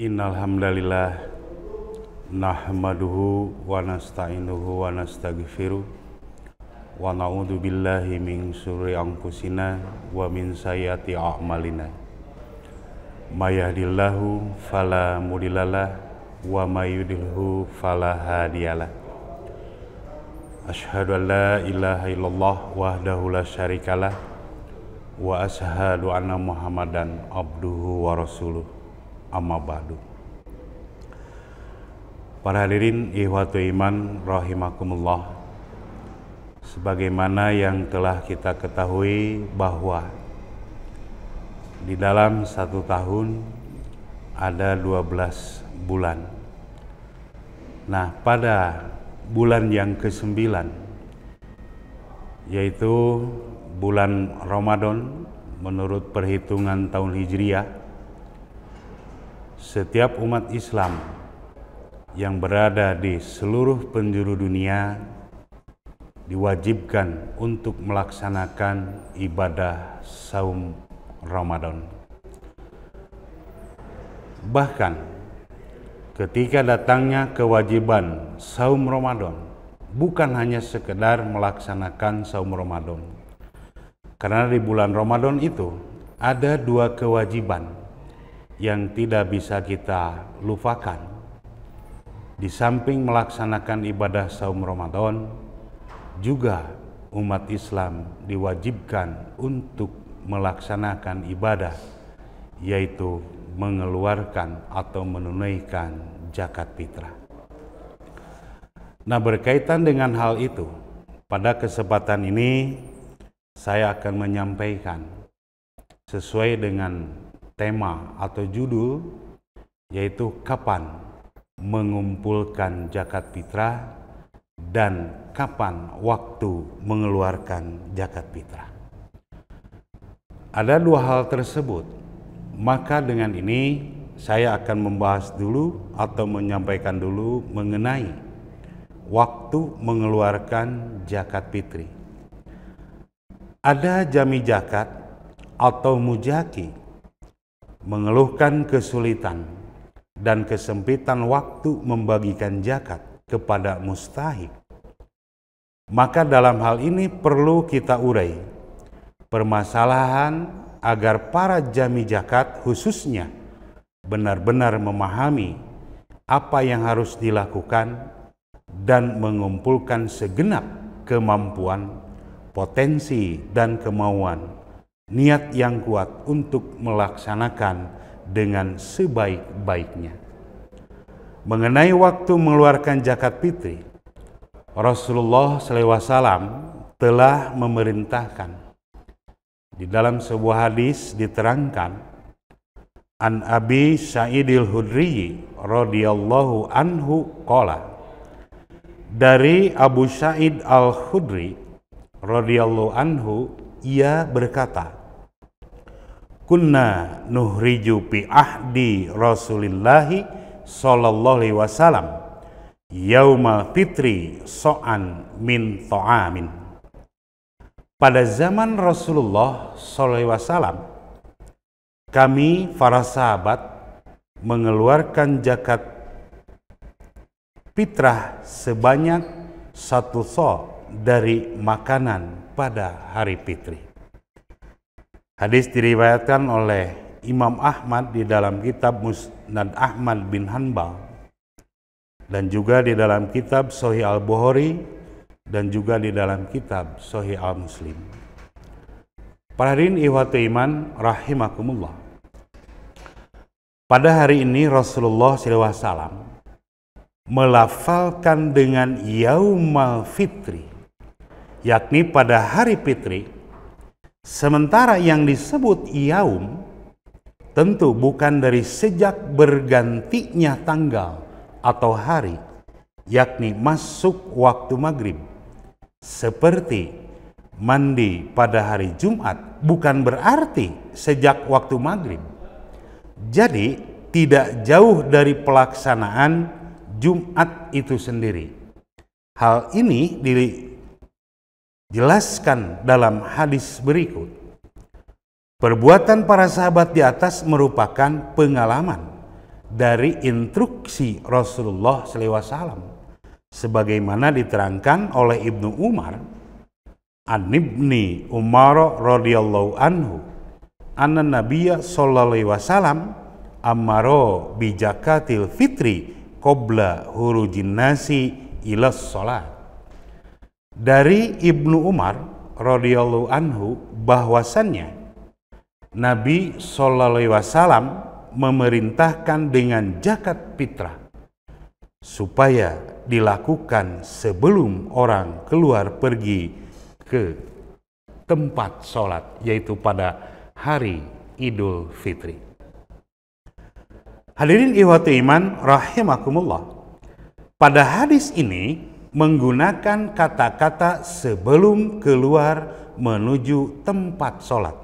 Innalhamdalillah nahmaduhu wa nasta'inuhu wa nasta'gifiru wa na'udhu billahi min suri angkusina wa min sayati a'malina Mayahdillahu yahdihillahu wa mayudilhu falahadiyalah Ashadu an la ilaha illallah wahdahu la syarikalah wa ashadu anna Muhammadan abduhu wa rasuluh amma ba'du. Para hadirin ihwatu iman rahimakumullah. Sebagaimana yang telah kita ketahui bahwa di dalam satu tahun ada 12 bulan. Nah, pada bulan yang ke-9 yaitu bulan Ramadan menurut perhitungan tahun Hijriah setiap umat Islam yang berada di seluruh penjuru dunia diwajibkan untuk melaksanakan ibadah saum Ramadan. Bahkan ketika datangnya kewajiban saum Ramadan bukan hanya sekedar melaksanakan saum Ramadan. Karena di bulan Ramadan itu ada dua kewajiban yang tidak bisa kita lupakan. Di samping melaksanakan ibadah saum Ramadan, juga umat Islam diwajibkan untuk melaksanakan ibadah, yaitu mengeluarkan atau menunaikan zakat fitrah. Nah, berkaitan dengan hal itu, pada kesempatan ini saya akan menyampaikan sesuai dengan tema atau judul yaitu kapan mengumpulkan jakat fitrah dan kapan waktu mengeluarkan jakat fitrah. Ada dua hal tersebut. Maka dengan ini saya akan membahas dulu atau menyampaikan dulu mengenai waktu mengeluarkan jakat fitri. Ada jami jakat atau mujaki mengeluhkan kesulitan dan kesempitan waktu membagikan jakat kepada mustahik. Maka dalam hal ini perlu kita urai permasalahan agar para jami jakat khususnya benar-benar memahami apa yang harus dilakukan dan mengumpulkan segenap kemampuan, potensi, dan kemauan niat yang kuat untuk melaksanakan dengan sebaik-baiknya. Mengenai waktu mengeluarkan zakat fitri, Rasulullah SAW telah memerintahkan. Di dalam sebuah hadis diterangkan, An Abi Sa'idil Hudri radhiyallahu anhu qala Dari Abu Sa'id Al-Khudri radhiyallahu anhu ia berkata kunna nuhriju pi ahdi Rasulillahi sallallahu alaihi wasallam yaumal fitri so'an min to'amin. Pada zaman Rasulullah sallallahu alaihi wasallam kami para sahabat mengeluarkan jakat fitrah sebanyak satu so dari makanan pada hari fitri. Hadis diriwayatkan oleh Imam Ahmad di dalam kitab Musnad Ahmad bin Hanbal dan juga di dalam kitab Sohi Al-Bukhari dan juga di dalam kitab Sohi Al-Muslim. Para hadirin ihwatu iman rahimakumullah. Pada hari ini Rasulullah SAW melafalkan dengan Yaumal Fitri, yakni pada hari Fitri, Sementara yang disebut yaum tentu bukan dari sejak bergantinya tanggal atau hari, yakni masuk waktu maghrib. Seperti mandi pada hari Jumat bukan berarti sejak waktu maghrib. Jadi tidak jauh dari pelaksanaan Jumat itu sendiri. Hal ini Jelaskan dalam hadis berikut. Perbuatan para sahabat di atas merupakan pengalaman dari instruksi Rasulullah SAW sebagaimana diterangkan oleh Ibnu Umar Anibni Umar radhiyallahu anhu anna Nabiya sallallahu alaihi wasallam amaro bijakatil fitri qabla hurujin nasi ila sholat dari Ibnu Umar radhiyallahu anhu bahwasannya Nabi Shallallahu alaihi wasallam memerintahkan dengan zakat fitrah supaya dilakukan sebelum orang keluar pergi ke tempat sholat yaitu pada hari Idul Fitri. Hadirin ihwati iman rahimakumullah. Pada hadis ini menggunakan kata-kata sebelum keluar menuju tempat sholat.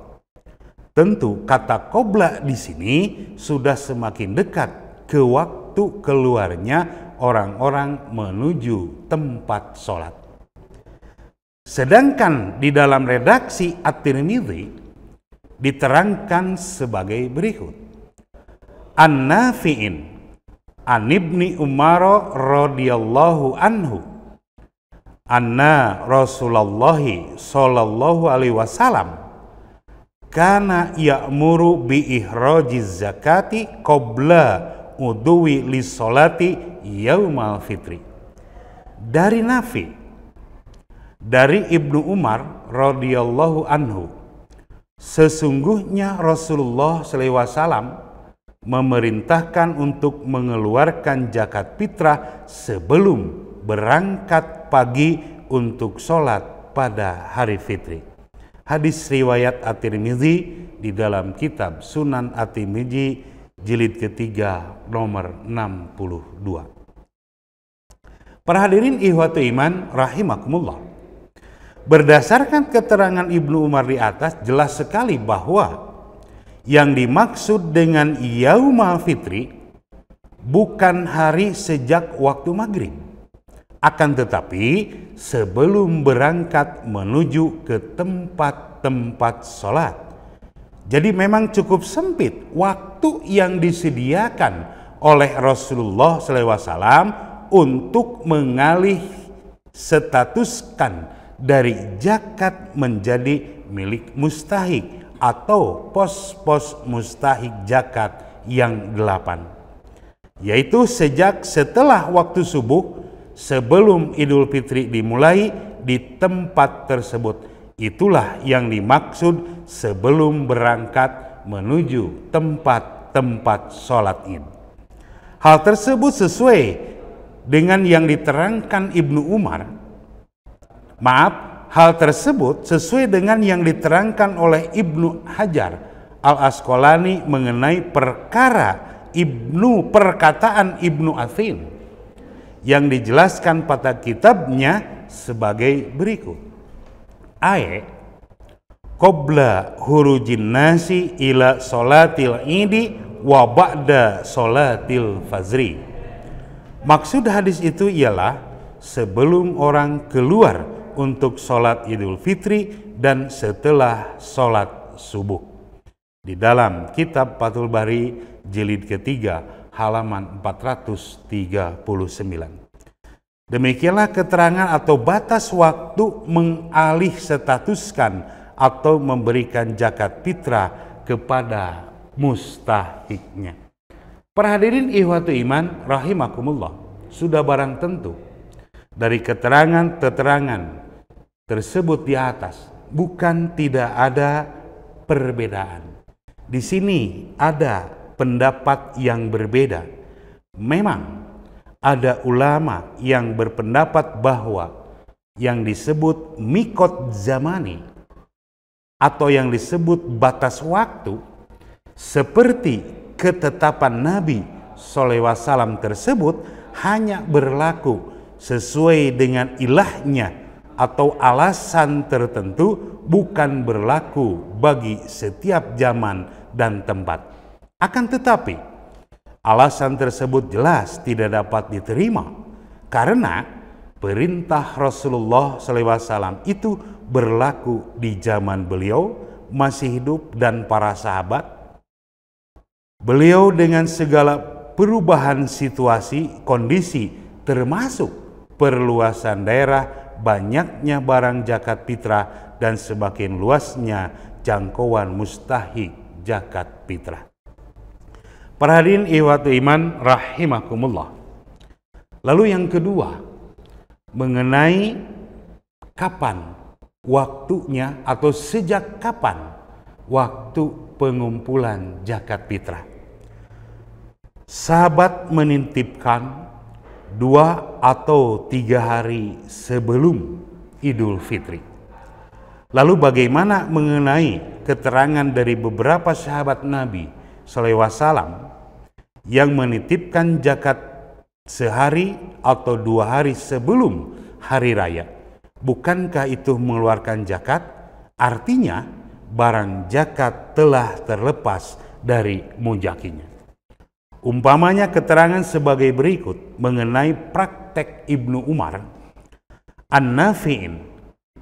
Tentu kata kobla di sini sudah semakin dekat ke waktu keluarnya orang-orang menuju tempat sholat. Sedangkan di dalam redaksi At-Tirmidzi diterangkan sebagai berikut. An-Nafi'in An Ibni Umar radhiyallahu anhu anna Rasulullah sallallahu alaihi wasallam kana ya'muru bi ihroji zakati qabla uduwi li solati yaumal fitri. Dari Nafi, dari Ibnu Umar radhiyallahu anhu, sesungguhnya Rasulullah wasallam memerintahkan untuk mengeluarkan zakat fitrah sebelum berangkat pagi untuk sholat pada hari fitri. Hadis riwayat at tirmidzi di dalam kitab Sunan at tirmidzi jilid ketiga nomor 62. Para hadirin ihwatu iman rahimakumullah. Berdasarkan keterangan Ibnu Umar di atas jelas sekali bahwa yang dimaksud dengan Yauma Fitri bukan hari sejak waktu maghrib. Akan tetapi, sebelum berangkat menuju ke tempat-tempat sholat, jadi memang cukup sempit waktu yang disediakan oleh Rasulullah SAW untuk mengalih statuskan dari jakat menjadi milik mustahik atau pos-pos mustahik jakat yang delapan. Yaitu sejak setelah waktu subuh sebelum Idul Fitri dimulai di tempat tersebut. Itulah yang dimaksud sebelum berangkat menuju tempat-tempat sholat id. Hal tersebut sesuai dengan yang diterangkan Ibnu Umar. Maaf, hal tersebut sesuai dengan yang diterangkan oleh Ibnu Hajar Al-Asqalani mengenai perkara Ibnu perkataan Ibnu Athin yang dijelaskan pada kitabnya sebagai berikut. Ae Qobla hurujin nasi ila solatil idi wa ba'da solatil fazri. Maksud hadis itu ialah sebelum orang keluar untuk sholat idul fitri dan setelah sholat subuh. Di dalam kitab Fathul Bari jilid ketiga halaman 439. Demikianlah keterangan atau batas waktu mengalih statuskan atau memberikan zakat fitrah kepada mustahiknya. Perhadirin ihwatu iman rahimakumullah. Sudah barang tentu dari keterangan-keterangan tersebut di atas bukan tidak ada perbedaan. Di sini ada pendapat yang berbeda. Memang ada ulama yang berpendapat bahwa yang disebut mikot zamani atau yang disebut batas waktu seperti ketetapan Nabi SAW tersebut hanya berlaku sesuai dengan ilahnya atau alasan tertentu bukan berlaku bagi setiap zaman dan tempat. Akan tetapi, alasan tersebut jelas tidak dapat diterima karena perintah Rasulullah SAW itu berlaku di zaman beliau masih hidup dan para sahabat. Beliau dengan segala perubahan situasi, kondisi, termasuk perluasan daerah, banyaknya barang jakat fitrah, dan semakin luasnya jangkauan mustahik jakat fitrah. Para hadirin ihwatu iman rahimakumullah. Lalu yang kedua, mengenai kapan waktunya atau sejak kapan waktu pengumpulan jakat fitrah. Sahabat menintipkan dua atau tiga hari sebelum Idul Fitri. Lalu bagaimana mengenai keterangan dari beberapa sahabat Nabi SAW yang menitipkan zakat sehari atau dua hari sebelum hari raya, bukankah itu mengeluarkan zakat? Artinya, barang zakat telah terlepas dari mujakinya. Umpamanya keterangan sebagai berikut mengenai praktek Ibnu Umar. An-Nafi'in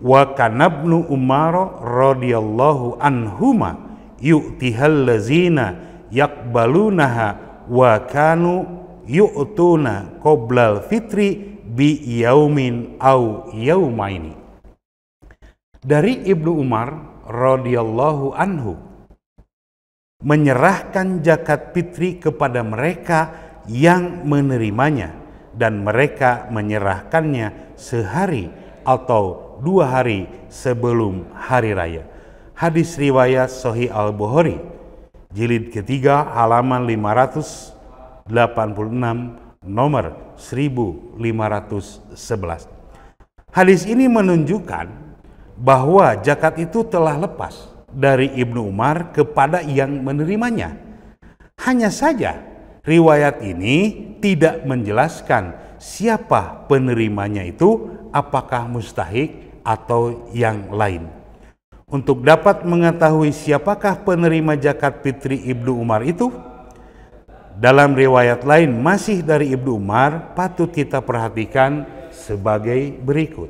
wa kanabnu Umar radhiyallahu anhuma yu'tihal lazina yakbalunaha wa kanu yu'tuna qoblal fitri bi yaumin au yaumaini. Dari Ibnu Umar radhiyallahu anhu menyerahkan zakat fitri kepada mereka yang menerimanya dan mereka menyerahkannya sehari atau dua hari sebelum hari raya. Hadis riwayat Sohi Al-Bukhari jilid ketiga halaman 586 nomor 1511. Hadis ini menunjukkan bahwa zakat itu telah lepas dari Ibnu Umar kepada yang menerimanya. Hanya saja riwayat ini tidak menjelaskan siapa penerimanya itu, apakah mustahik atau yang lain. Untuk dapat mengetahui siapakah penerima zakat fitri Ibnu Umar itu, dalam riwayat lain masih dari Ibnu Umar patut kita perhatikan sebagai berikut.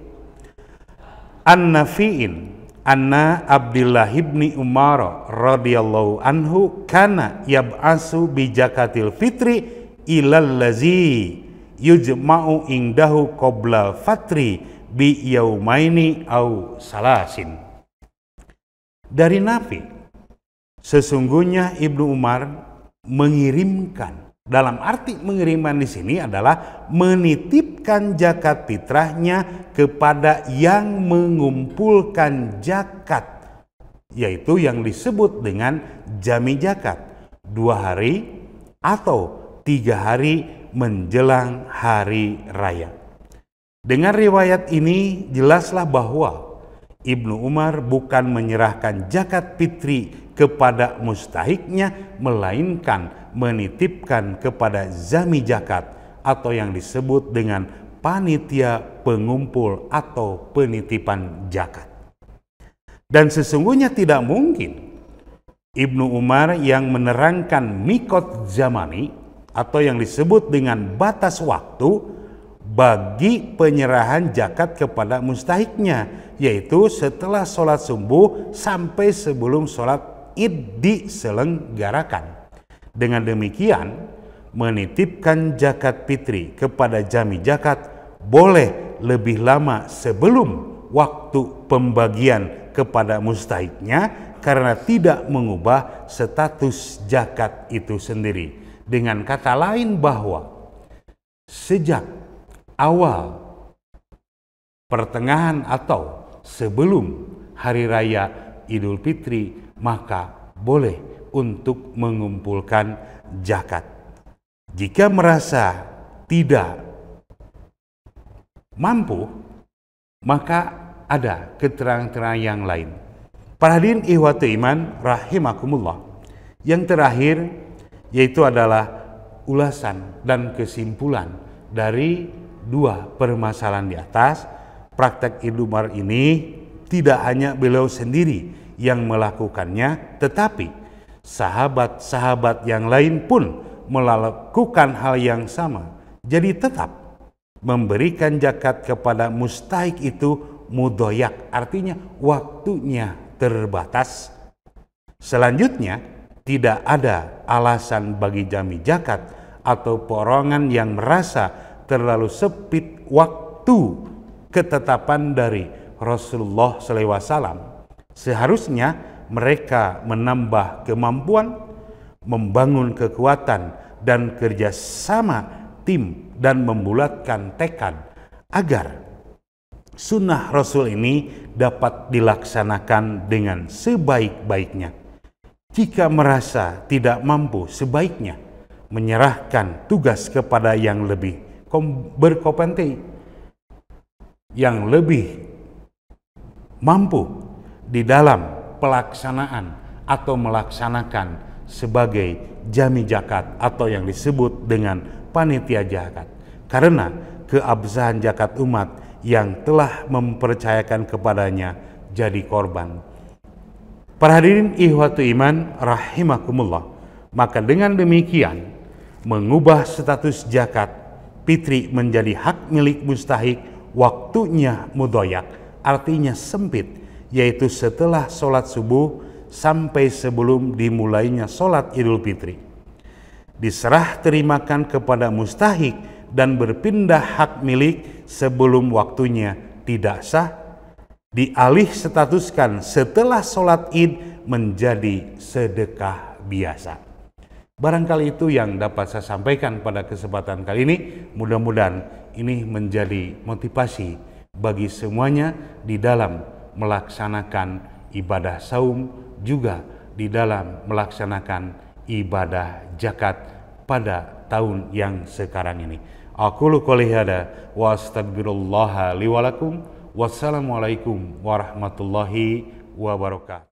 An-Nafi'in anna Abdullah ibni Umar radhiyallahu anhu kana yab'asu bi zakatil fitri ilal lazi yujma'u indahu qabla fatri bi yaumaini au salasin dari nafi, Sesungguhnya Ibnu Umar mengirimkan. Dalam arti mengiriman di sini adalah menitipkan jakat fitrahnya kepada yang mengumpulkan jakat yaitu yang disebut dengan jami jakat dua hari atau tiga hari menjelang hari raya. Dengan riwayat ini jelaslah bahwa Ibnu Umar bukan menyerahkan zakat fitri kepada mustahiknya, melainkan menitipkan kepada zami zakat atau yang disebut dengan panitia pengumpul atau penitipan zakat. Dan sesungguhnya tidak mungkin Ibnu Umar yang menerangkan mikot zamani atau yang disebut dengan batas waktu bagi penyerahan jakat kepada mustahiknya yaitu setelah sholat subuh sampai sebelum sholat id diselenggarakan. Dengan demikian, menitipkan jakat fitri kepada jami jakat boleh lebih lama sebelum waktu pembagian kepada mustahiknya karena tidak mengubah status jakat itu sendiri. Dengan kata lain bahwa sejak awal, pertengahan atau sebelum hari raya Idul Fitri, maka boleh untuk mengumpulkan zakat. Jika merasa tidak mampu, maka ada keterangan-keterangan yang lain. Para hadirin ihwatu iman rahimakumullah. Yang terakhir yaitu adalah ulasan dan kesimpulan dari dua permasalahan di atas, praktek Ibnu ini tidak hanya beliau sendiri yang melakukannya, tetapi sahabat-sahabat yang lain pun melakukan hal yang sama. Jadi tetap memberikan jakat kepada mustaik itu mudoyak, artinya waktunya terbatas. Selanjutnya, tidak ada alasan bagi jami jakat atau porongan yang merasa terlalu sempit waktu ketetapan dari Rasulullah SAW. Seharusnya mereka menambah kemampuan, membangun kekuatan dan kerjasama tim dan membulatkan tekad agar sunnah Rasul ini dapat dilaksanakan dengan sebaik-baiknya. Jika merasa tidak mampu, sebaiknya menyerahkan tugas kepada yang lebih berkompetensi yang lebih mampu di dalam pelaksanaan atau melaksanakan sebagai jami jakat atau yang disebut dengan panitia jakat karena keabsahan jakat umat yang telah mempercayakan kepadanya jadi korban. Para hadirin ihwatu iman rahimakumullah. Maka dengan demikian mengubah status jakat Fitri menjadi hak milik mustahik, waktunya mudoyak, artinya sempit, yaitu setelah sholat subuh sampai sebelum dimulainya sholat idul fitri. Diserah terimakan kepada mustahik dan berpindah hak milik sebelum waktunya tidak sah, dialih statuskan setelah sholat id menjadi sedekah biasa. Barangkali itu yang dapat saya sampaikan pada kesempatan kali ini. Mudah-mudahan ini menjadi motivasi bagi semuanya di dalam melaksanakan ibadah saum juga di dalam melaksanakan ibadah jakat pada tahun yang sekarang ini. Aku lu hada wa astagfirullah Wassalamualaikum warahmatullahi wabarakatuh.